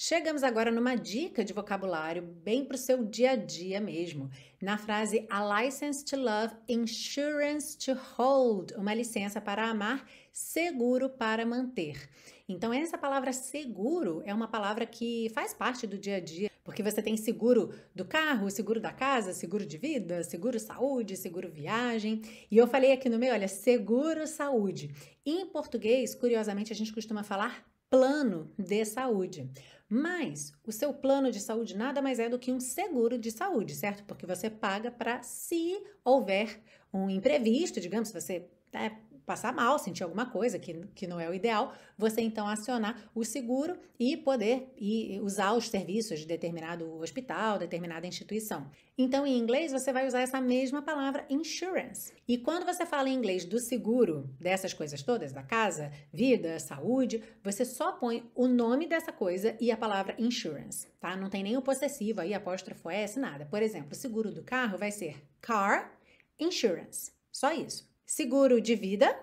Chegamos agora numa dica de vocabulário bem para o seu dia a dia mesmo. Na frase A License to Love, Insurance to Hold, uma licença para amar, seguro para manter. Então, essa palavra seguro é uma palavra que faz parte do dia a dia, porque você tem seguro do carro, seguro da casa, seguro de vida, seguro saúde, seguro viagem. E eu falei aqui no meio, olha, seguro saúde. Em português, curiosamente, a gente costuma falar plano de saúde. Mas o seu plano de saúde nada mais é do que um seguro de saúde, certo? Porque você paga para se houver um imprevisto, digamos, se você né, passar mal, sentir alguma coisa que, que não é o ideal, você então acionar o seguro e poder usar os serviços de determinado hospital, determinada instituição. Então, em inglês, você vai usar essa mesma palavra insurance. E quando você fala em inglês do seguro, dessas coisas todas, da casa, vida, saúde, você só põe o nome dessa coisa e a palavra insurance, tá? Não tem nenhum possessivo aí, apóstrofo S, nada. Por exemplo, seguro do carro vai ser car insurance, só isso. Seguro de vida,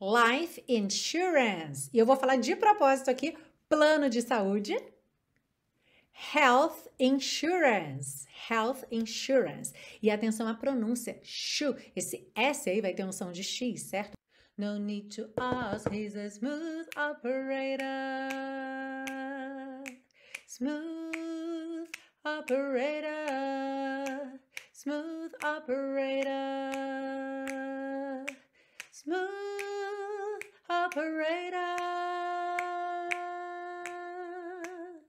life insurance. E eu vou falar de propósito aqui, plano de saúde, health insurance, health insurance. E atenção à pronúncia, shu. Esse S aí vai ter um som de X, certo? No need to ask, he's a smooth operator. Smooth operator, smooth operator, smooth operator.